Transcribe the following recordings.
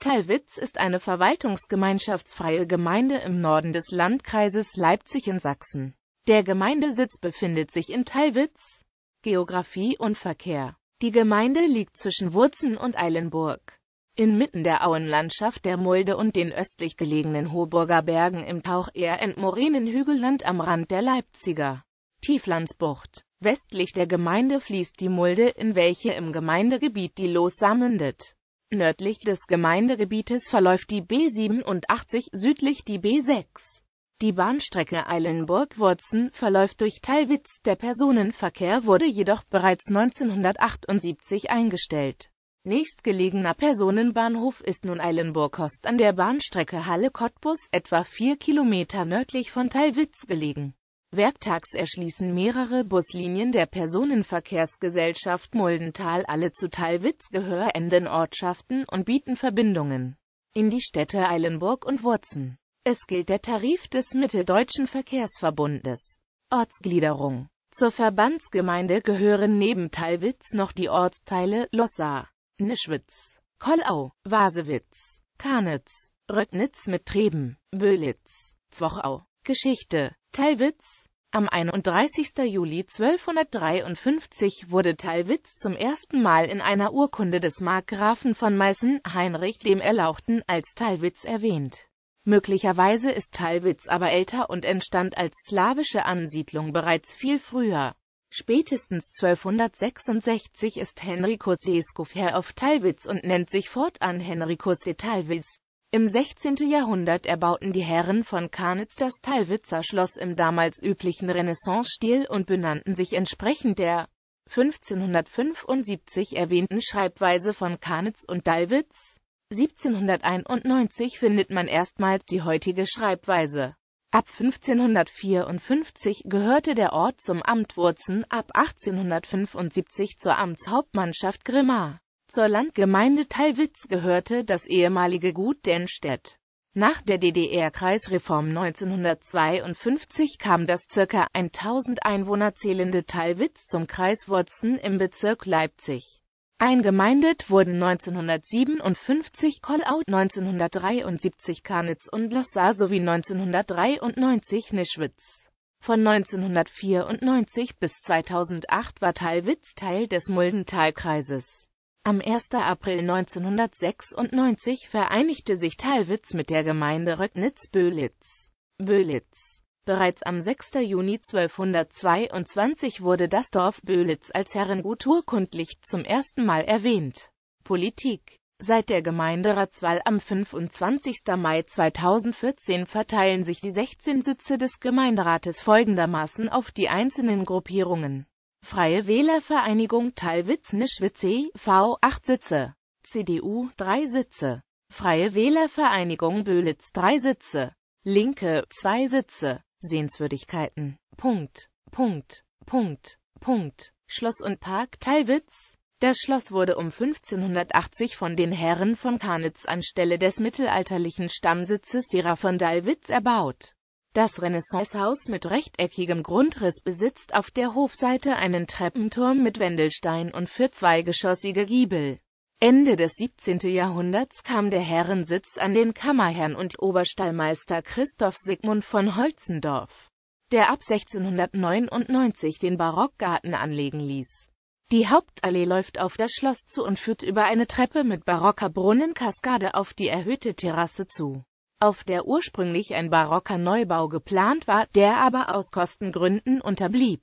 Talwitz ist eine verwaltungsgemeinschaftsfreie Gemeinde im Norden des Landkreises Leipzig in Sachsen. Der Gemeindesitz befindet sich in Talwitz. Geografie und Verkehr Die Gemeinde liegt zwischen Wurzen und Eilenburg. Inmitten der Auenlandschaft der Mulde und den östlich gelegenen Hoburger Bergen im Taucher entmorenen Hügelland am Rand der Leipziger Tieflandsbucht. Westlich der Gemeinde fließt die Mulde, in welche im Gemeindegebiet die Losa mündet. Nördlich des Gemeindegebietes verläuft die B87, südlich die B6. Die Bahnstrecke Eilenburg-Wurzen verläuft durch Teilwitz, der Personenverkehr wurde jedoch bereits 1978 eingestellt. Nächstgelegener Personenbahnhof ist nun Eilenburg-Host an der Bahnstrecke Halle-Cottbus, etwa vier Kilometer nördlich von Teilwitz gelegen. Werktags erschließen mehrere Buslinien der Personenverkehrsgesellschaft Muldental alle zu Talwitz gehörenden Ortschaften und bieten Verbindungen in die Städte Eilenburg und Wurzen. Es gilt der Tarif des Mitteldeutschen Verkehrsverbundes. Ortsgliederung Zur Verbandsgemeinde gehören neben Talwitz noch die Ortsteile Lossa, Nischwitz, Kollau, Wasewitz, Karnitz, Röcknitz mit Treben, Bölitz, Zwochau, Geschichte. Talwitz. Am 31. Juli 1253 wurde Talwitz zum ersten Mal in einer Urkunde des Markgrafen von Meißen, Heinrich dem Erlauchten, als Talwitz erwähnt. Möglicherweise ist Talwitz aber älter und entstand als slawische Ansiedlung bereits viel früher. Spätestens 1266 ist Henricus de Escoffier auf Talwitz und nennt sich fortan Henricus de Talwitz. Im 16. Jahrhundert erbauten die Herren von Karnitz das Talwitzer Schloss im damals üblichen Renaissance-Stil und benannten sich entsprechend der 1575 erwähnten Schreibweise von Karnitz und Dalwitz. 1791 findet man erstmals die heutige Schreibweise. Ab 1554 gehörte der Ort zum Amt Wurzen, ab 1875 zur Amtshauptmannschaft Grimma. Zur Landgemeinde Teilwitz gehörte das ehemalige Gut Denstedt. Nach der DDR-Kreisreform 1952 kam das ca. 1000 Einwohner zählende Teilwitz zum Kreis Wurzen im Bezirk Leipzig. Eingemeindet wurden 1957 Kollau, 1973 Karnitz und Lossa sowie 1993 Nischwitz. Von 1994 bis 2008 war Teilwitz Teil des Muldentalkreises. Am 1. April 1996 vereinigte sich Talwitz mit der Gemeinde röcknitz böhlitz Böhlitz. Bereits am 6. Juni 1222 wurde das Dorf Böhlitz als Herrengut urkundlich zum ersten Mal erwähnt. Politik Seit der Gemeinderatswahl am 25. Mai 2014 verteilen sich die 16 Sitze des Gemeinderates folgendermaßen auf die einzelnen Gruppierungen Freie Wählervereinigung thalwitz nischwitz e.V. 8 Sitze. CDU 3 Sitze. Freie Wählervereinigung Böhlitz 3 Sitze. Linke 2 Sitze. Sehenswürdigkeiten. Punkt. Punkt. Punkt. Punkt. Schloss und Park Thalwitz das Schloss wurde um 1580 von den Herren von Karnitz anstelle des mittelalterlichen Stammsitzes derer von Dalwitz erbaut das Renaissancehaus mit rechteckigem Grundriss besitzt auf der Hofseite einen Treppenturm mit Wendelstein und für zweigeschossige Giebel. Ende des 17. Jahrhunderts kam der Herrensitz an den Kammerherrn und Oberstallmeister Christoph Sigmund von Holzendorf, der ab 1699 den Barockgarten anlegen ließ. Die Hauptallee läuft auf das Schloss zu und führt über eine Treppe mit barocker Brunnenkaskade auf die erhöhte Terrasse zu auf der ursprünglich ein barocker Neubau geplant war, der aber aus Kostengründen unterblieb.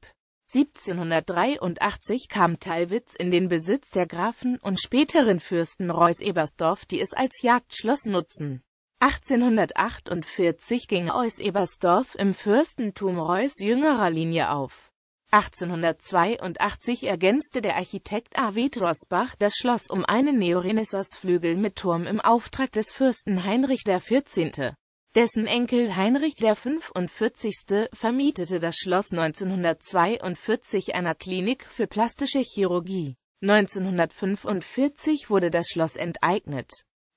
1783 kam Thalwitz in den Besitz der Grafen und späteren Fürsten Reuß-Ebersdorf, die es als Jagdschloss nutzen. 1848 ging Reuß-Ebersdorf im Fürstentum Reuß jüngerer Linie auf 1882 ergänzte der Architekt Arvid Rosbach das Schloss um einen Neorenaissance-Flügel mit Turm im Auftrag des Fürsten Heinrich XIV. Dessen Enkel Heinrich der vermietete das Schloss 1942 einer Klinik für plastische Chirurgie. 1945 wurde das Schloss enteignet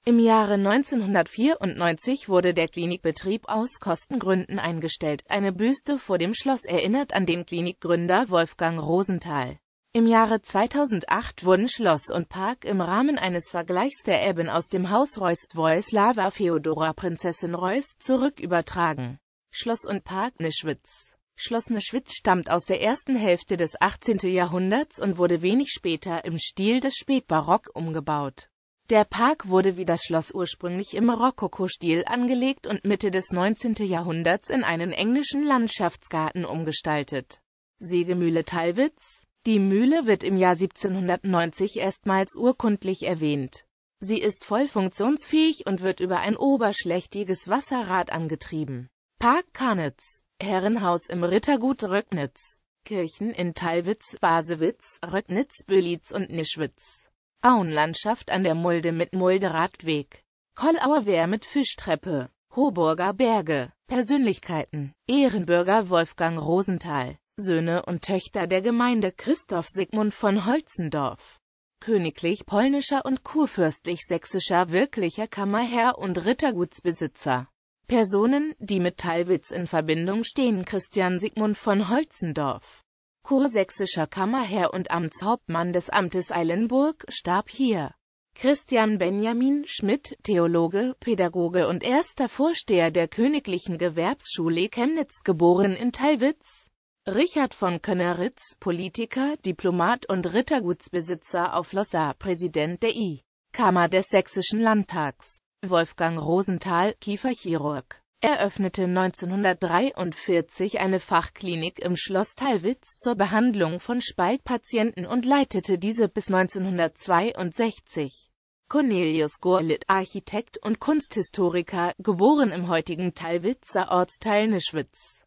im Jahre 1994 wurde der Klinikbetrieb aus Kostengründen eingestellt. Eine Büste vor dem Schloss erinnert an den Klinikgründer Wolfgang Rosenthal. Im Jahre 2008 wurden Schloss und Park im Rahmen eines Vergleichs der Erben aus dem Haus Reuß-Voislava Feodora Prinzessin Reuß zurückübertragen. Schloss und Park Nischwitz Schloss Nischwitz stammt aus der ersten Hälfte des 18. Jahrhunderts und wurde wenig später im Stil des Spätbarock umgebaut. Der Park wurde wie das Schloss ursprünglich im Rokoko-Stil angelegt und Mitte des 19. Jahrhunderts in einen englischen Landschaftsgarten umgestaltet. Sägemühle Talwitz Die Mühle wird im Jahr 1790 erstmals urkundlich erwähnt. Sie ist voll funktionsfähig und wird über ein oberschlächtiges Wasserrad angetrieben. Park Karnitz Herrenhaus im Rittergut Röcknitz Kirchen in Talwitz, Basewitz, Röcknitz, Bölitz und Nischwitz Auenlandschaft an der Mulde mit Mulderadweg. Kollauer Wehr mit Fischtreppe. Hoburger Berge. Persönlichkeiten. Ehrenbürger Wolfgang Rosenthal. Söhne und Töchter der Gemeinde Christoph Sigmund von Holzendorf. Königlich polnischer und kurfürstlich sächsischer wirklicher Kammerherr und Rittergutsbesitzer. Personen, die mit Teilwitz in Verbindung stehen Christian Sigmund von Holzendorf kursächsischer Kammerherr und Amtshauptmann des Amtes Eilenburg, starb hier. Christian Benjamin Schmidt, Theologe, Pädagoge und erster Vorsteher der Königlichen Gewerbsschule Chemnitz, geboren in Teilwitz. Richard von Könneritz, Politiker, Diplomat und Rittergutsbesitzer auf Lossa, Präsident der I. Kammer des Sächsischen Landtags. Wolfgang Rosenthal, Kieferchirurg eröffnete 1943 eine Fachklinik im Schloss Talwitz zur Behandlung von Spaltpatienten und leitete diese bis 1962. Cornelius Gorlitt, Architekt und Kunsthistoriker, geboren im heutigen Talwitzer Ortsteil Nischwitz.